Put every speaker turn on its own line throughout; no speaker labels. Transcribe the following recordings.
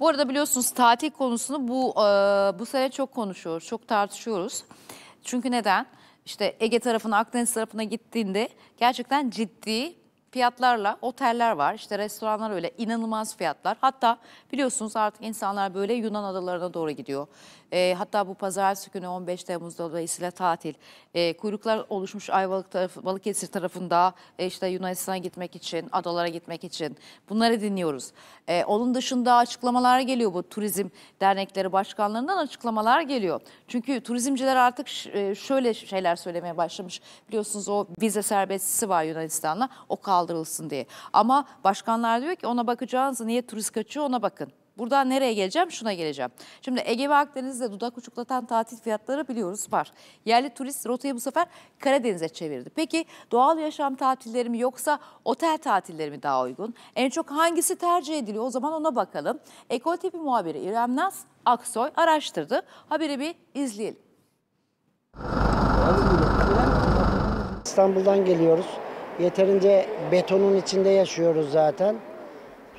Bu arada biliyorsunuz tatil konusunu bu e, bu sene çok konuşuyoruz, çok tartışıyoruz. Çünkü neden? İşte Ege tarafına, Akdeniz tarafına gittiğinde gerçekten ciddi fiyatlarla oteller var. İşte restoranlar öyle inanılmaz fiyatlar. Hatta biliyorsunuz artık insanlar böyle Yunan adalarına doğru gidiyor. E, hatta bu pazartesi günü 15 Temmuz dolayısıyla tatil. E, kuyruklar oluşmuş Ayvalık tarafı, Balıkesir tarafında e, işte Yunanistan'a gitmek için, adalara gitmek için bunları dinliyoruz. E, onun dışında açıklamalar geliyor bu turizm dernekleri başkanlarından açıklamalar geliyor. Çünkü turizmciler artık e, şöyle şeyler söylemeye başlamış. Biliyorsunuz o vize serbestisi var Yunanistan'la o kaldırılsın diye. Ama başkanlar diyor ki ona bakacağınız niye turist kaçıyor ona bakın. Buradan nereye geleceğim? Şuna geleceğim. Şimdi Ege ve Akdeniz'de dudak uçuklatan tatil fiyatları biliyoruz var. Yerli turist rotayı bu sefer Karadeniz'e çevirdi. Peki doğal yaşam tatilleri mi yoksa otel tatilleri mi daha uygun? En çok hangisi tercih ediliyor? O zaman ona bakalım. Ekotipi muhabiri İrem Naz Aksoy araştırdı. Haberi bir izleyelim.
İstanbul'dan geliyoruz. Yeterince betonun içinde yaşıyoruz zaten.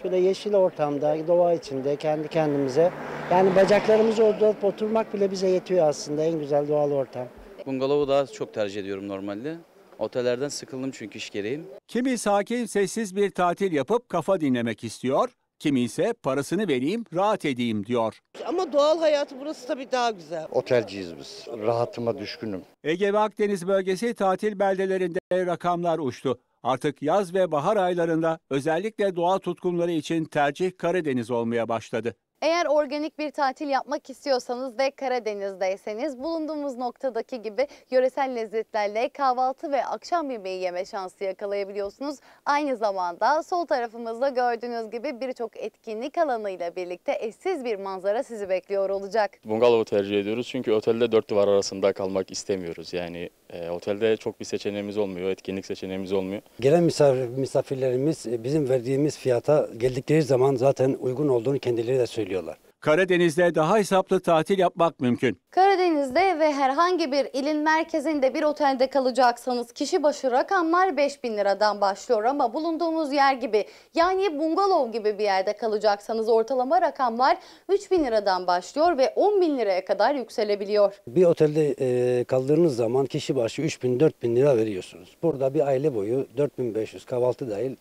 Şöyle yeşil ortamda, doğa içinde kendi kendimize. Yani bacaklarımızı ordurup oturmak bile bize yetiyor aslında en güzel doğal ortam.
Bungalovu daha çok tercih ediyorum normalde. Otellerden sıkıldım çünkü iş gereğim.
Kimi sakin sessiz bir tatil yapıp kafa dinlemek istiyor. Kimi ise parasını vereyim rahat edeyim diyor.
Ama doğal hayatı burası tabii daha güzel.
Otelciyiz biz. Rahatıma düşkünüm. Ege ve Akdeniz bölgesi tatil beldelerinde rakamlar uçtu artık yaz ve bahar aylarında özellikle doğa tutkunları için tercih Karadeniz olmaya başladı.
Eğer organik bir tatil yapmak istiyorsanız ve Karadeniz'deyseniz bulunduğumuz noktadaki gibi yöresel lezzetlerle kahvaltı ve akşam yemeği yeme şansı yakalayabiliyorsunuz. Aynı zamanda sol tarafımızda gördüğünüz gibi birçok etkinlik alanıyla birlikte eşsiz bir manzara sizi bekliyor olacak.
Bungalovu tercih ediyoruz çünkü otelde dört duvar arasında kalmak istemiyoruz. Yani e, otelde çok bir seçeneğimiz olmuyor, etkinlik seçeneğimiz olmuyor.
Gelen misafir, misafirlerimiz e, bizim verdiğimiz fiyata geldikleri zaman zaten uygun olduğunu kendileri de söylüyor söylüyorlar.
Karadeniz'de daha hesaplı tatil yapmak mümkün.
Karadeniz'de ve herhangi bir ilin merkezinde bir otelde kalacaksanız kişi başı rakamlar 5000 liradan başlıyor ama bulunduğumuz yer gibi yani bungalov gibi bir yerde kalacaksanız ortalama rakamlar 3000 liradan başlıyor ve 10 bin liraya kadar yükselebiliyor.
Bir otelde e, kaldığınız zaman kişi başı 3000-4000 lira veriyorsunuz. Burada bir aile boyu 4500 kahvaltı dahil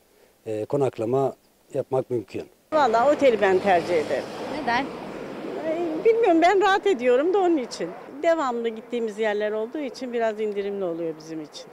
e, konaklama yapmak mümkün.
Valla oteli ben tercih ederim. Neden? Bilmiyorum ben rahat ediyorum da onun için. Devamlı gittiğimiz yerler olduğu için biraz indirimli oluyor bizim için.